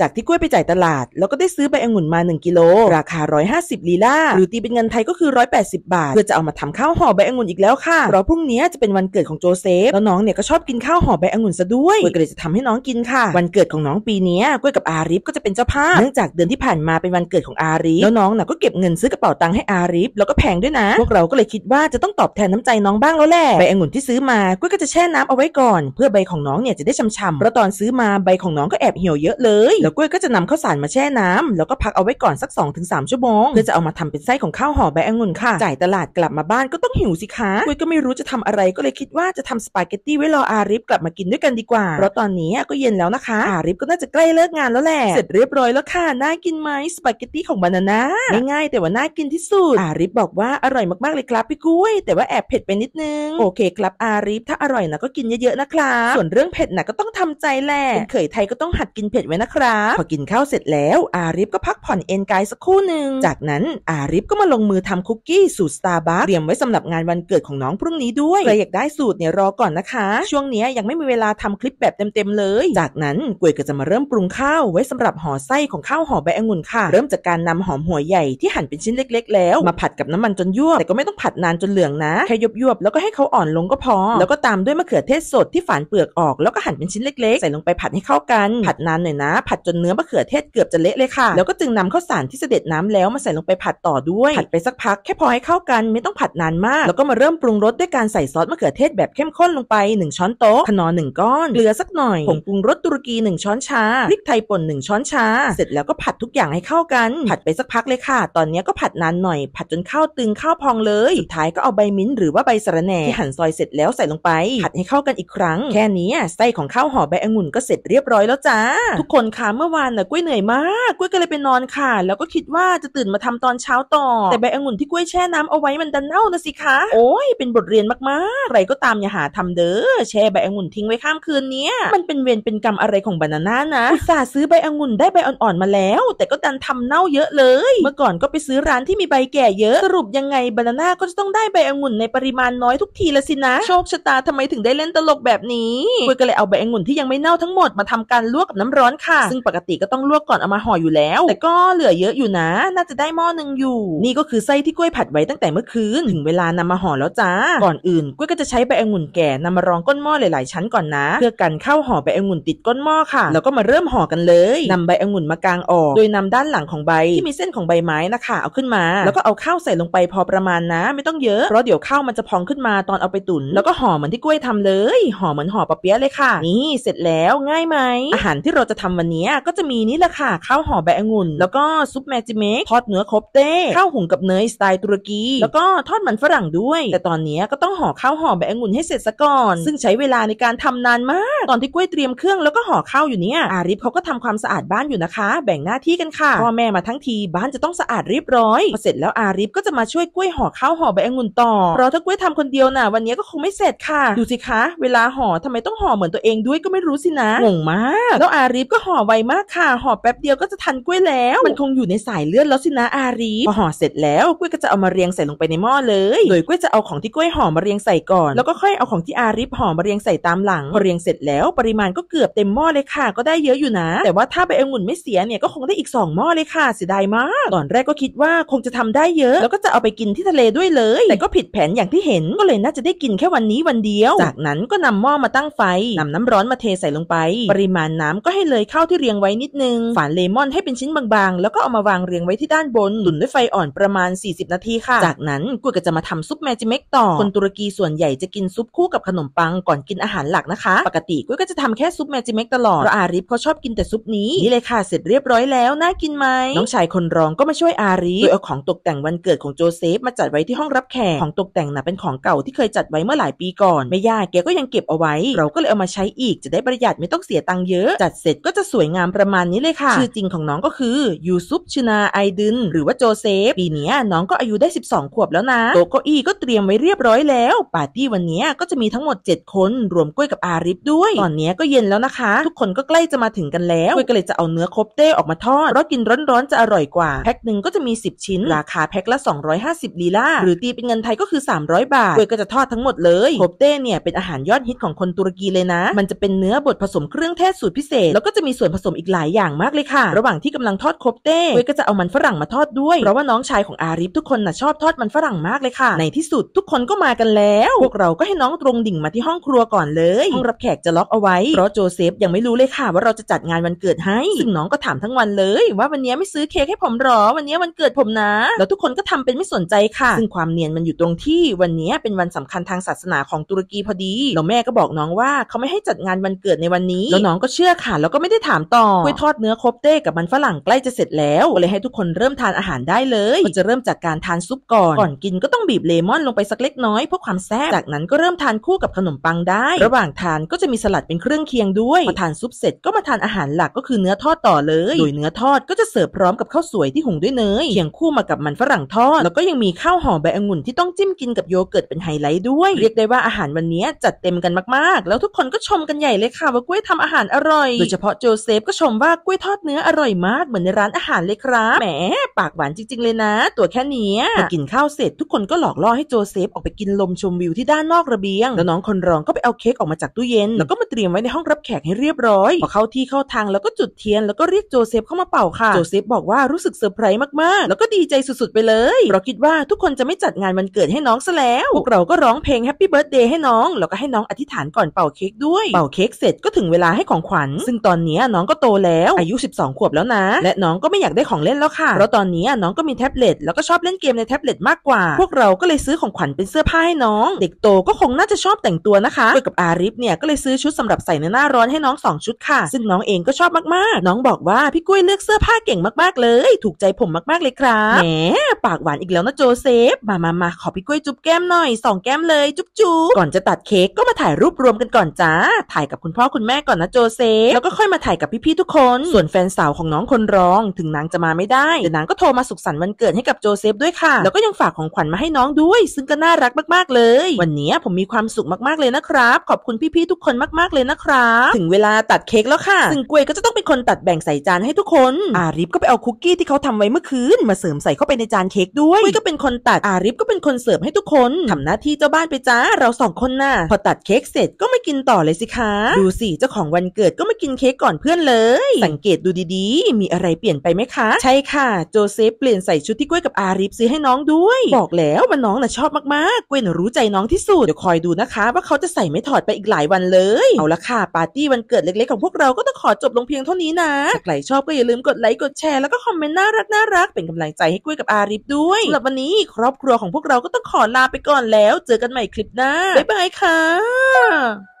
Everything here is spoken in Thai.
จากที่กล้วยไปจ่ายตลาด แล้วก็ได้ซื้อใบองุ่นมา 1กิโลราคา 150ลีลาหรือตีเป็นเงินไทยก็คือ 180 บาท เพื่อจะเอามาทำข้าวห่อใบองุ่นอีกแล้วค่ะเพราะพรุ่งนี้จะเป็นวันเกิดของโจเซฟแล้วน้องเนี่ยก็ชอบกินข้าวห่อใบองุ่นซะด้วยกล้วยก็เลยจะทำให้น้องกินค่ะ วันเกิดของน้องปีนี้กล้วยกับอาริฟก็จะเป็นเจ้าภาพเนื่องจากเดือนที่ผ่านมาเป็นวันเกิดของอาริฟแล้วน้องน่ะก็เก็บเงินซื้อกระเป๋าตังค์ให้อาริฟแล้วก็แพงด้วยนะพวกเราก็เลยคิดว่าจะต้องตอบแทนน้ำใจน้องบ้างแล้วแหละใบองุ่นที่ซื้อมากล้วยก็จะแช่น้ำเอาไว้ก่อนเพื่อใบของน้องเนี่ยจะได้ชๆเพราะตอนซื้อมาใบของน้องก็แอบเหี่ยวเยอะเลยแล้วกล้วยก็จะนำข้าวสารมาแช่น้ำ แล้วก็พักเอาไว้ก่อนสัก 2-3ชั่วโมงเพื่อจะเอามาทำเป็นไส้ของข้าวห่อใบองุ่นค่ะ จ่ายตลาดกลับมาบ้านก็ต้องหิวสิคะกล้วยก็ไม่รู้จะทำอะไรก็เลยคิดว่าจะทำสปาเกตตี้ไว้รออาริฟกลับมากินด้วยกันดีกว่า เพราะตอนนี้ก็เย็นแล้วนะคะอาริฟก็น่าจะใกล้เลิกงานแล้วแหละเสร็จเรียบร้อยแล้วค่ะน่ากินไหมสปาเกตตี้ของบานาน่าง่ายๆแต่ว่าน่ากินที่สุดอาริฟบอกว่าอร่อยมากๆเลยครับ พี่กล้วยแต่ว่าแอบเผ็ดไปนิดนึง โอเคครับอาริฟถ้าอร่อยนะก็กินเยอะๆนะครับส่วนเรื่องเผ็ดนะก็ต้องทำใจแหละเป็นเขยไทยก็ต้องหัดกินเผ็ดไว้นะครับพอกินข้าวเสร็จแล้วอาริฟก็พักผ่อนเอ็นกายสักครู่หนึ่ง จากนั้นอาริฟก็มาลงมือทำคุกกี้สูตรสตาร์บัคเตรียมไว้สำหรับงานวันเกิดของน้องพรุ่งนี้ด้วยใครอยากได้สูตรเนี่ยรอก่อนนะคะ ช่วงนี้ยังไม่มีเวลาทำคลิปแบบเต็ม ๆ เลย จากนั้นกวยก็จะมาเริ่มปรุงข้าว ไว้สำหรับห่อไส้ของข้าวห่อใบองุ่นค่ะ เริ่มจากการนำหอมหัวใหญ่ที่หั่นเป็นชิ้นเล็ก ๆ แล้วมาผัดกับน้ำมันจนยั่วแต่ก็ไม่ต้องผัดนานจนเหลืองนะแค่ยยบแล้วก็ให้เขาอ่อนลงก็พอแล้วก็ตามด้วยมะเขือเทศสดที่ฝานเปลือกออก แล้วก็หั่นเป็นชิ้นเล็กๆใส่ลงไปผัดให้เข้ากันผัดนานหน่อยนะผัดจนเนื้อมะเขือเทศเกือบจะเละเลยค่ะ แล้วก็จึงนำข้าวสารที่เสด็จน้ำแล้วมาใส่ลงไปผัดต่อด้วย ผัดไปสักพัก แค่พอให้เข้ากัน ไม่ต้องผัดนานมาก แล้วก็มาเริ่มปรุงรสด้วยการใส่ซอสมะเขือเทศแบบเข้มข้นลงไป 1 ช้อนโต๊ะขนองก้อนเกลือสักหน่อย ผงปรุงรสตุรกี1ช้อนชาพริกไทยป่น1ช้อนชาเสร็จแล้วก็ผัดทุกอย่างให้เข้ากัน ผัดไปสักพักเลยค่ะ ตอนนี้ก็ผัดนานหน่อย ผัดจนข้าวตึงข้าวพองเลยสุดท้ายก็เอาใบมิ้นหรือว่าใบสะระแหน่ที่หั่นซอยเสร็จแล้วใส่ลงไป ผัดให้เข้ากันอีกครั้งแค่นี้ไส้ของข้าวห่อใบองุ่นก็เสร็จเรียบร้อยแล้วจ้าทุกคนคะเมื่อวานน่ะกล้วยเหนื่อยมากกล้วยก็เลยไปนอนค่ะ แล้วก็คิดว่าจะตื่นมาทำตอนเช้าต่อแต่ใบองุ่นที่กล้วยแช่น้ำเอาไว้มันดันเน่านะสิคะ โอ้ยเป็นบทเรียนมากๆอะไรก็ตามอย่าหาทำเด้อแช่ใบองุ่นทิ้งไว้ข้ามคืนเนี้ยมันเป็นเวรเป็นกรรมอะไรของบานาน่านะอุตส่าห์ซื้อใบองุ่นได้ใบอ่อนๆมาแล้ว แต่ก็ดันทำเน่าเยอะเลย เมื่อก่อนก็ไปซื้อร้านที่มีใบแก่เยอะสรุปยังไงบานาน่าก็จะต้องได้ใบองุ่นในปริมาณน้อยทุกทีละสินะโชคชะตาทำไมถึงได้เล่นตลกแบบนี้กล้วยก็เลยเอาใบองุ่นที่ยังไม่เน่าทั้งหมดมาทำการลวกกับน้ำร้อนค่ะซึ่งปกติก็ต้องลวกก่อนเอามาห่ออยู่แล้ว แต่ก็เหลือเยอะอยู่นะ น่าจะได้หม้อนึงอยู่ นี่ก็คือไส้ที่กล้วยผัดไว้ตั้งแต่เมื่อคืนถึงเวลานำมาห่อแล้วจ้าก่อนอื่น กล้วยก็จะใช้ใบองุ่นแก่นำมารองก้นหม้อหลายๆ ชั้นก่อนนะ เพื่อกันเข้าห่อใบองุ่นติดก้นหม้อค่ะ แล้วก็มาเริ่มห่อกันเลย นำใบองุ่นมากางออก โดยนำด้านหลังของใบ ที่มีเส้นของใบไม้นะคะเอาขึ้นมา แล้วก็เอาข้าวใส่ลงไปพอประมาณนะ ไม่ต้องเยอะเพราะเดี๋ยวข้าวมันจะพองขึ้นมาตอนเอาไปตุ๋นแล้วก็ห่อเหมือนที่กล้วยทำเลยห่อเหมือนห่อปะเปี๊ยะเลยค่ะนี่เสร็จแล้วง่ายไหมอาหารที่เราจะทำวันนี้ี่ยก็จะมีนี่แหละค่ะ ข้าวห่อใบองุ่น แล้วก็ซุปแมจิเมกทอดเนื้อครบเต้ข้าวหุงกับเนยสไตล์ตุรกีแล้วก็ทอดมันฝรั่งด้วย แต่ตอนนี้ก็ต้องห่อข้าวห่อใบองุ่นให้เสร็จซะก่อนซึ่งใช้เวลาในการทำนานมาก ตอนที่กล้วยเตรียมเครื่องแล้วก็ห่อข้าวอยู่เนี่ยอาริฟเขาก็ทำความสะอาดบ้านอยู่นะคะ แบ่งหน้าที่กันค่ะพ่อแม่มาทั้งทีบ้านจะต้องสะอาดเรียบร้อยพอเสร็จแล้วอาริฟก็จะมาช่วยกล้วยห่อข้าวห่อใบองุ่นต่อเพราะถ้ากล้วยทำคนเดียวน่ะวันนี้ก็คงไม่เสร็จค่ะ ดูสิคะ เวลาห่อทำไมต้องห่อเหมือนตัวเองด้วยก็ไม่รู้สินะงงมากแล้วอาริฟก็ห่อไวมากค่ะห่อแป๊บเดียวก็จะทันกล้วยแล้ว มันคงอยู่ในสายเลือดแล้วสินะอารีพอห่อเสร็จแล้วกล้วยก็จะเอามาเรียงใส่ลงไปในหม้อเลยโดยกล้วยจะเอาของที่กล้วยห่อมาเรียงใส่ก่อนแล้วก็ค่อยเอาของที่อารีห่อมาเรียงใส่ตามหลังพอเรียงเสร็จแล้วปริมาณก็เกือบเต็มหม้อเลยค่ะ ก็ได้เยอะอยู่นะ แต่ว่าถ้าใบองุ่นไม่เสียเนี่ยก็คงได้อีก2หม้อเลยค่ะเสียดายมากตอนแรกก็คิดว่าคงจะทำได้เยอะ แล้วก็จะเอาไปกินที่ทะเลด้วยเลยแต่ก็ผิดแผนอย่างที่เห็นก็เลยน่าจะได้กินแค่วันนี้วันเดียวจากนั้นก็นำหม้อมาตั้งไฟนำน้ำร้อนมาเทใส่ลงไป ปริมาณน้ำก็ให้เลยเข้าที่เรียงยงไว้นิดนึงฝานเลมอนให้เป็นชิ้นบางๆ แล้วก็เอามาวางเรียงไว้ที่ด้านบน หลุนด้วยไฟอ่อนประมาณ 40 นาทีค่ะ จากนั้นกุยก็จะมาทำซุปแมจิเมกต่อ คนตุรกีส่วนใหญ่จะกินซุปคู่กับขนมปังก่อนกินอาหารหลักนะคะ ปกติกุยก็จะทำแค่ซุปแมจิเมกตลอดเพราะอาริฟเขาชอบกินแต่ซุปนี้ นี่เลยค่ะ เสร็จเรียบร้อยแล้วน่ากินไหมน้องชายคนรองก็มาช่วยอาริฟโดยเอาของตกแต่งวันเกิดของโจเซฟมาจัดไว้ที่ห้องรับแขก ของตกแต่งน่ะเป็นของเก่าที่เคยจัดไว้เมื่อหลายปีก่อน ไม่ยากแกก็ยังเก็บเอาไว้ เราก็เลยเอามาใช้อีกจะได้ประหยัดไม่ต้องเสียตังค์เยอะจัดเสร็จก็จะสวยงามามประมาณนี้เลยค่ะชื่อจริงของน้องก็คือยูซุปชนา ไอดินหรือว่าโจเซฟ ปีนี้น้องก็อายุได้ 12 ขวบแล้วนะ โต๊ะเก้าอี้ก็เตรียมไว้เรียบร้อยแล้ว ปาร์ตี้วันนี้ก็จะมีทั้งหมด 7 คน รวมกล้วยกับอาริฟด้วย ตอนนี้ก็เย็นแล้วนะคะ ทุกคนก็ใกล้จะมาถึงกันแล้วกล้วยก็เลยจะเอาเนื้อคบเต้ออกมาทอด เพราะกินร้อนๆจะอร่อยกว่าแพ็คหนึ่งก็จะมี 10 ชิ้น ราคาแพ็คละ 250ลีลาหรือตีเป็นเงินไทยก็คือ 300 บาทกล้วยก็จะทอดทั้งหมดเลยคบเต้เนี่ยเป็นอาหารยอดฮิตของคนตุรกีเลยนะ มันจะเป็นเนื้อบดผสมเครื่องเทศสูตรพิเศษแล้วก็จะมีส่วนผสมอีกหลายอย่างมากเลยค่ะ ระหว่างที่กำลังทอดคบเต้ เวยก็จะเอามันฝรั่งมาทอดด้วย เพราะว่าน้องชายของอาริฟทุกคนน่ะชอบทอดมันฝรั่งมากเลยค่ะ ในที่สุดทุกคนก็มากันแล้ว พวกเราก็ให้น้องตรงดิ่งมาที่ห้องครัวก่อนเลย ห้องรับแขกจะล็อกเอาไว้ เพราะโจเซฟยังไม่รู้เลยค่ะ ว่าเราจะจัดงานวันเกิดให้ ซึ่งน้องก็ถามทั้งวันเลย ว่าวันนี้ไม่ซื้อเค้กให้ผมหรอ วันนี้วันเกิดผมนะ แล้วทุกคนก็ทำเป็นไม่สนใจค่ะ ซึ่งความเนียนมันอยู่ตรงที่ วันนี้เป็นวันสำคัญทางศาสนาของตุรกีพอดี แล้วแม่ก็บอกน้องว่าเขาไม่ให้จัดงานวันเกิดในวันนี้แล้วน้องก็เชื่อค่ะแล้วก็ไม่ได้ถามต่อกล้วยทอดเนื้อคบเต้กับมันฝรั่งใกล้จะเสร็จแล้วเลยให้ทุกคนเริ่มทานอาหารได้เลยจะเริ่มจากการทานซุปก่อน ก่อนกินก็ต้องบีบเลมอนลงไปสักเล็กน้อย เพื่อความแซ่บจากนั้นก็เริ่มทานคู่กับขนมปังได้ ระหว่างทานก็จะมีสลัดเป็นเครื่องเคียงด้วยพอทานซุปเสร็จก็มาทานอาหารหลักก็คือเนื้อทอดต่อเลยโดยเนื้อทอดก็จะเสิร์ฟพร้อมกับข้าวสวยที่หุงด้วยเนยเคียงคู่มากับมันฝรั่งทอด แล้วก็ยังมีข้าวห่อใบองุ่นที่ต้องจิ้มกินกับโยเกิร์ตเป็นไฮไลท์ด้วย เรียกได้ว่าอาหารวันนี้จัดเต็มกันมากๆ แล้วทุกคนก็ชมกันใหญ่เลยค่ะว่ากล้วยทำอาหารอร่อยโดยเฉพาะโจเซฟก็ชมว่ากล้วยทอดเนื้ออร่อยมากเหมือนในร้านอาหารเลยครับแหมปากหวานจริง ๆ เลยนะ ตัวแค่นี้พอกินข้าวเสร็จ ทุกคนก็หลอกล่อให้โจเซฟออกไปกินลมชมวิวที่ด้านนอกระเบียงแล้วน้องคนรองก็ไปเอาเค้กออกมาจากตู้เย็น แล้วก็มาเตรียมไว้ในห้องรับแขกให้เรียบร้อยพอเข้าที่เข้าทางแล้วก็จุดเทียน แล้วก็เรียกโจเซฟเข้ามาเป่าค่ะโจเซฟบอกว่ารู้สึกเซอร์ไพรส์มากๆ แล้วก็ดีใจสุด ๆ ไปเลยเราคิดว่าทุกคนจะไม่จัดงานวันเกิดให้น้องซะแล้วพวกเราก็ร้องเพลงแฮปปี้เบิร์ดเดย์ให้น้องแล้วก็ให้น้องอธิษฐานก่อนเป่าเค้กด้วยเป่าเค้กเสร็จก็ถึงเวลาให้ของขวัญ ซึ่งตอนนี้น้องก็โตแล้วอายุ12 ขวบแล้วนะ และน้องก็ไม่อยากได้ของเล่นแล้วค่ะเพราะตอนนี้น้องก็มีแท็บเล็ตแล้วก็ชอบเล่นเกมในแท็บเล็ตมากกว่า พวกเราก็เลยซื้อของขวัญเป็นเสื้อผ้าให้น้อง เด็กโตก็คงน่าจะชอบแต่งตัวนะคะด้วยกับอาริฟเนี่ยก็เลยซื้อชุดสำหรับใส่ในหน้าร้อนให้น้อง 2 ชุดค่ะ ซึ่งน้องเองก็ชอบมากๆน้องบอกว่าพี่กุ้ยเลือกเสื้อผ้าเก่งมากๆเลย ถูกใจผมมากๆเลยครับแหมปากหวานอีกแล้วนะโจเซฟมามามาขอพี่กุ้ยจุ๊บแก้มหน่อยสองแก้มเลยจุ๊บจุ๊บก่อนจะตัดเค้กก็มาถ่ายรูปรวมกันก่อนจ้า ถ่ายกับคุณพ่อคุณแม่ก่อนนะโจเซฟแล้วก็ค่อยมาถ่ายกับพพี่ๆทุกคน ส่วนแฟนสาวของน้องคนร้องถึงนางจะมาไม่ได้ แต่นางก็โทรมาสุขสันต์วันเกิดให้กับโจเซฟด้วยค่ะ แล้วก็ยังฝากของขวัญมาให้น้องด้วย ซึ่งก็น่ารักมากๆเลย วันนี้ผมมีความสุขมากๆเลยนะครับ ขอบคุณพี่ๆทุกคนมากๆเลยนะครับ ถึงเวลาตัดเค้กแล้วค่ะ ซึ่งกวยก็จะต้องเป็นคนตัดแบ่งใส่จานให้ทุกคน อาริฟก็ไปเอาคุกกี้ที่เขาทำไว้เมื่อคืนมาเสริมใส่เข้าไปในจานเค้กด้วยกวยก็เป็นคนตัด อาริฟก็เป็นคนเสิร์ฟให้ทุกคนทำหน้าที่เจ้าบ้านไปจ้าเราสองคนน่ะ พอตัดเค้กเสร็จก็ไม่กินต่อเลยสิคะดูสิเจ้าของวันเกิดก็ไม่กินเค้กก่อนเพื่อนเลเลยสังเกตดูดีๆ มีอะไรเปลี่ยนไปไหมคะ ใช่ค่ะ โจเซฟเปลี่ยนใส่ชุดที่กล้วยกับอาริฟซื้อให้น้องด้วย บอกแล้วว่าน้องน่ะชอบมากๆกล้วยน่ะรู้ใจน้องที่สุด เดี๋ยวคอยดูนะคะว่าเขาจะใส่ไม่ถอดไปอีกหลายวันเลย เอาละค่ะ ปาร์ตี้วันเกิดเล็กๆของพวกเราก็ต้องขอจบลงเพียงเท่านี้นะใครชอบก็อย่าลืมกดไลค์กดแชร์แล้วก็คอมเมนต์น่ารักน่ารักเป็นกำลังใจให้กล้วยกับอาริฟด้วยสำหรับวันนี้ครอบครัวของพวกเราก็ต้องขอลาไปก่อนแล้ว เจอกันใหม่คลิปหน้าบ๊ายบายค่ะ